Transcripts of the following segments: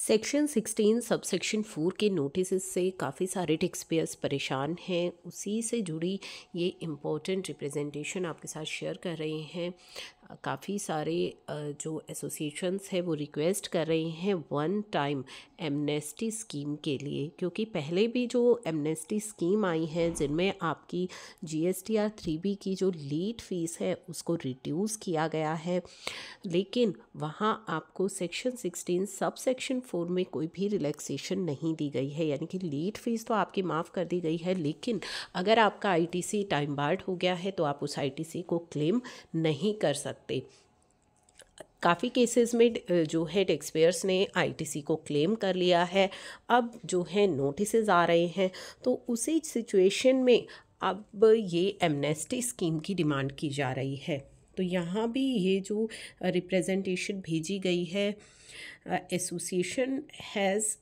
Section 16 subsection 4 के notice से काफ़ी सारे टेक्सपेयर्स परेशान हैं उसी से जुड़ी ये इम्पोर्टेंट रिप्रेजेंटेशन आपके साथ शेयर कर रहे हैं काफ़ी सारे जो एसोसिएशंस हैं वो रिक्वेस्ट कर रहे हैं वन टाइम एमनेस्टी स्कीम के लिए क्योंकि पहले भी जो एमनेस्टी स्कीम आई है जिनमें आपकी G S T R three B की जो लेट फीस है उसको रिड्यूस किया गया है लेकिन वहाँ आपको section sixteen sub section four में कोई भी रिलैक्सेशन नहीं दी गई है यानी कि लेट फीस तो आपकी माफ़ कर दी गई है लेकिन अगर आपका I T C time barred हो गया है तो आप उस आई टी सी को क्लेम नहीं कर सकते सकते काफ़ी केसेस में जो है टैक्सपेयर्स ने आईटीसी को क्लेम कर लिया है अब जो है नोटिस आ रहे हैं तो उसी सिचुएशन में अब ये एमनेस्टी स्कीम की डिमांड की जा रही है तो यहाँ भी ये जो रिप्रेजेंटेशन भेजी गई है association has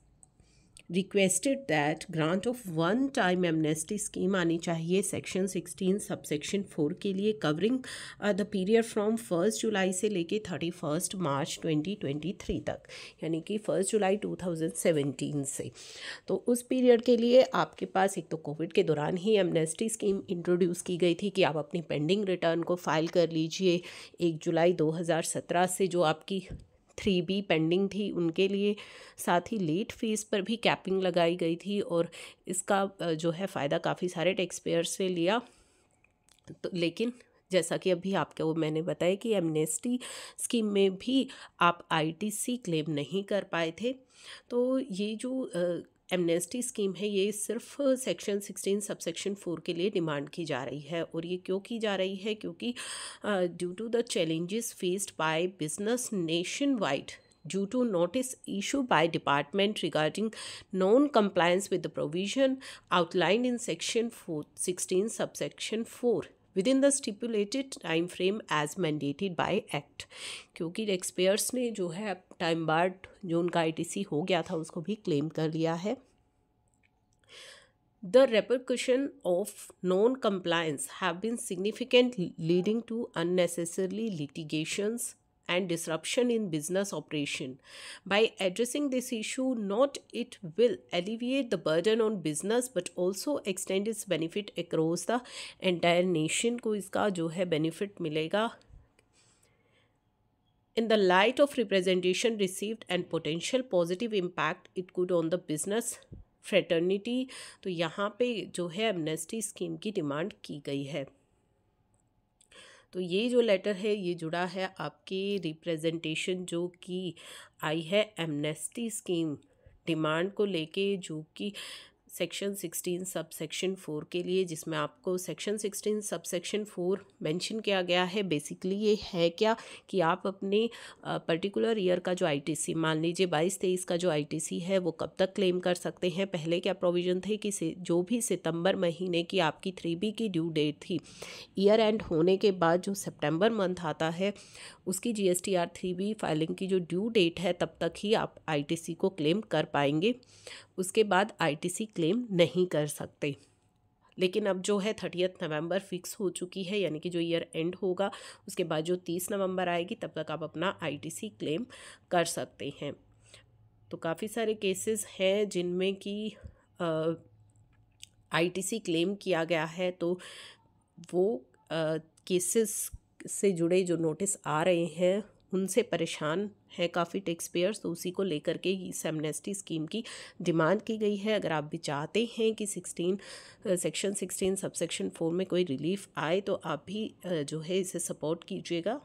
requested that grant of one time amnesty scheme आनी चाहिए section sixteen sub section four के लिए covering the period from first July से लेके thirty first March twenty twenty three तक यानी कि first July two thousand seventeen से तो उस पीरियड के लिए आपके पास एक तो कोविड के दौरान ही एमनेस्टी स्कीम इंट्रोड्यूस की गई थी कि आप अपनी पेंडिंग रिटर्न को फाइल कर लीजिए एक जुलाई दो हज़ार सत्रह से जो आपकी थ्री बी पेंडिंग थी उनके लिए साथ ही लेट फीस पर भी कैपिंग लगाई गई थी और इसका जो है फ़ायदा काफ़ी सारे टैक्स पेयर से लिया तो लेकिन जैसा कि अभी वो मैंने बताया कि एमनेस्टी स्कीम में भी आप आईटीसी क्लेम नहीं कर पाए थे तो ये जो एमनेस्टी स्कीम है ये सिर्फ सेक्शन 16 सबसेक्शन फ़ोर के लिए डिमांड की जा रही है और ये क्यों की जा रही है क्योंकि due to the challenges faced by business nation wide due to notice issue by department regarding non compliance with the provision outline in section four sixteen subsection four within the stipulated time frame as mandated by act क्योंकि taxpayers ने जो है time barred जो उनका आई T सी हो गया था उसको भी क्लेम कर लिया है The repercussion of non-compliance have been significant leading to unnecessarily litigations and disruption in business operation. By addressing this issue, not it will alleviate the burden on business but also extend its benefit across the entire nation को इसका जो है benefit मिलेगा in the light of representation received and potential positive impact it could on the business fraternity तो यहाँ पे जो है एमनेस्टी स्कीम की डिमांड की गई है तो ये जो लेटर है ये जुड़ा है आपकी रिप्रेजेंटेशन जो कि आई है एमनेस्टी स्कीम डिमांड को लेके जो कि सेक्शन 16 सब सेक्शन फोर के लिए जिसमें आपको सेक्शन 16 सब सेक्शन फोर मैंशन किया गया है बेसिकली ये है क्या कि आप अपने पर्टिकुलर ईयर का जो आईटीसी मान लीजिए बाईस तेईस का जो आईटीसी है वो कब तक क्लेम कर सकते हैं पहले क्या प्रोविज़न थे कि जो भी सितंबर महीने की आपकी थ्री बी की ड्यू डेट थी ईयर एंड होने के बाद जो सेप्टेम्बर मंथ आता है उसकी G S T R three B filing की जो ड्यू डेट है तब तक ही आप आई टी सी को क्लेम कर पाएंगे उसके बाद आईटीसी क्लेम नहीं कर सकते लेकिन अब जो है थर्टियथ नवंबर फिक्स हो चुकी है यानी कि जो ईयर एंड होगा उसके बाद जो तीस नवंबर आएगी तब तक आप अपना आईटीसी क्लेम कर सकते हैं तो काफ़ी सारे केसेस हैं जिनमें कि आईटीसी क्लेम किया गया है तो वो केसेस से जुड़े जो नोटिस आ रहे हैं उनसे परेशान हैं काफ़ी टैक्स पेयर्स तो उसी को लेकर के इस एमनेस्टी स्कीम की डिमांड की गई है अगर आप भी चाहते हैं कि sixteen section sixteen subsection four में कोई रिलीफ आए तो आप भी जो है इसे सपोर्ट कीजिएगा